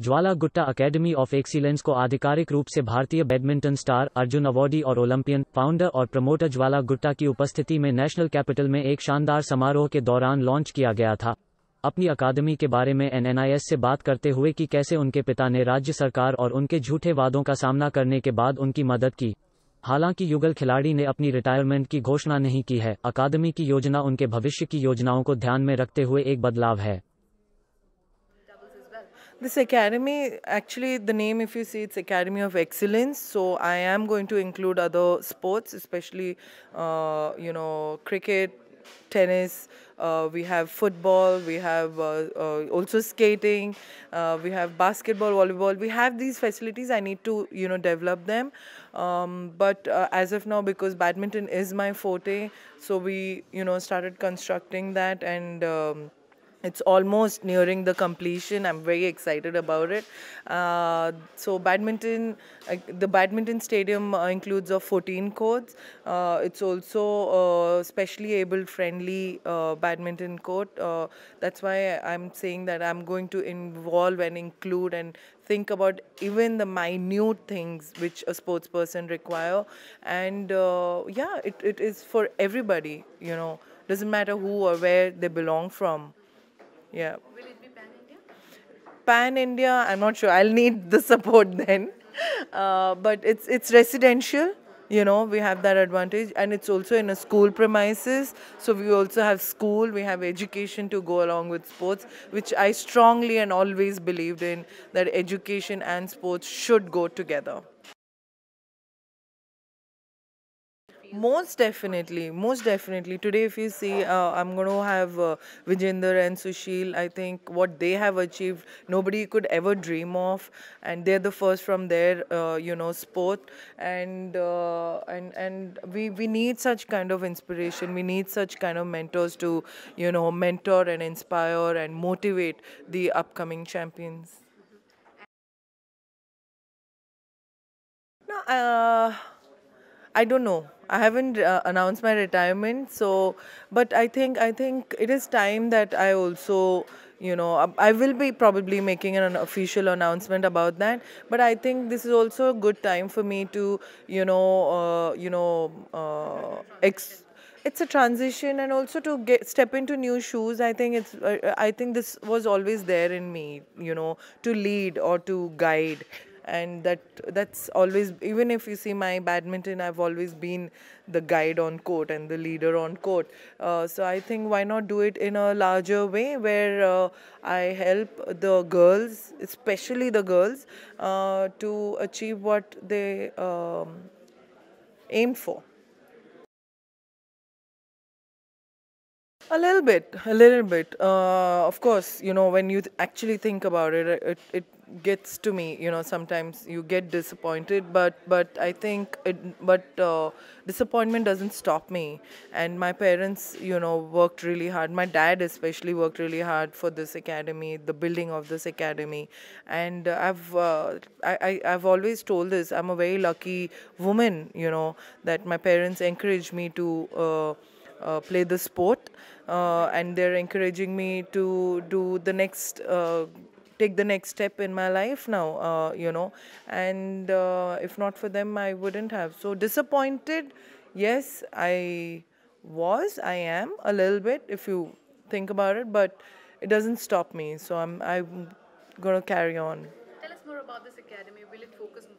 Jwala Gutta academy of excellence को आधिकारिक रूप से भारतीय बैडमिंटन स्टार अर्जुन अवार्डी और ओलंपियन फाउंडर और प्रमोटर ज्वाला गुट्टा की उपस्थिति में नेशनल कैपिटल में एक शानदार समारोह के दौरान लॉन्च किया गया था अपनी अकादमी के बारे में एनएनआईएस से बात करते हुए कि कैसे उनके पिता ने राज्य सरकार और उनके झूठे वादों का सामना करने के बाद उनकी मदद की हालांकि युगल खिलाड़ी ने अपनी रिटायरमेंट की घोषणा नहीं की है अकादमी की योजना उनके भविष्य की योजनाओं को ध्यान में रखते हुए एक बदलाव है This academy, actually, the name, if you see, it's Academy of Excellence. So I am going to include other sports, especially, uh, you know, cricket, tennis, uh, we have football, we have uh, uh, also skating, uh, we have basketball, volleyball. We have these facilities. I need to, you know, develop them. Um, but uh, as of now, because badminton is my forte, so we, you know, started constructing that and. Um, it's almost nearing the completion i'm very excited about it uh, so badminton uh, the badminton stadium uh, includes of 14 courts uh, it's also a specially able friendly badminton court that's why i'm saying that i'm going to involve and include and think about even the minute things which a sports person require and yeah it, it is for everybody you know doesn't matter who or where they belong from yeah. Will it be pan India? Pan India, I'm not sure. I'll need the support then. Uh, but it's it's residential. You know, we have that advantage, and it's also in a school premises. So we also have school, we have education to go along with sports, which I strongly and always believed in that education and sports should go together. Most definitely, most definitely. Today, if you see, uh, I'm going to have uh, Vijender and Sushil. I think what they have achieved, nobody could ever dream of, and they're the first from their, uh, you know, sport. And uh, and and we we need such kind of inspiration. We need such kind of mentors to, you know, mentor and inspire and motivate the upcoming champions. Mm-hmm. No. Uh, I don't know. I haven't uh, announced my retirement, so but I think I think it is time that I also you know I will be probably making an official announcement about that. But I think this is also a good time for me to you know uh, you know uh, ex it's a transition and also to get step into new shoes i think it's uh, i think this was always there in me you know to lead or to guide and that that's always even if you see my badminton I've always been the guide on court and the leader on court uh, so I think why not do it in a larger way where uh, I help the girls especially the girls uh, to achieve what they um, aim for A little bit, a little bit. Uh, of course, you know, when you actually think about it, it, it gets to me you know sometimes you get disappointed but but i think it but uh, disappointment doesn't stop me and my parents you know worked really hard my dad especially worked really hard for this academy the building of this academy and uh, i've uh, I, I have always told this i'm a very lucky woman you know that my parents encouraged me to uh, uh, play the sport uh, and they're encouraging me to do the next take the next step in my life now, uh, you know. And uh, if not for them, I wouldn't have. So disappointed, yes, I was, I am a little bit if you think about it, but it doesn't stop me. So I'm I'm gonna carry on. Tell us more about this academy. Will it focus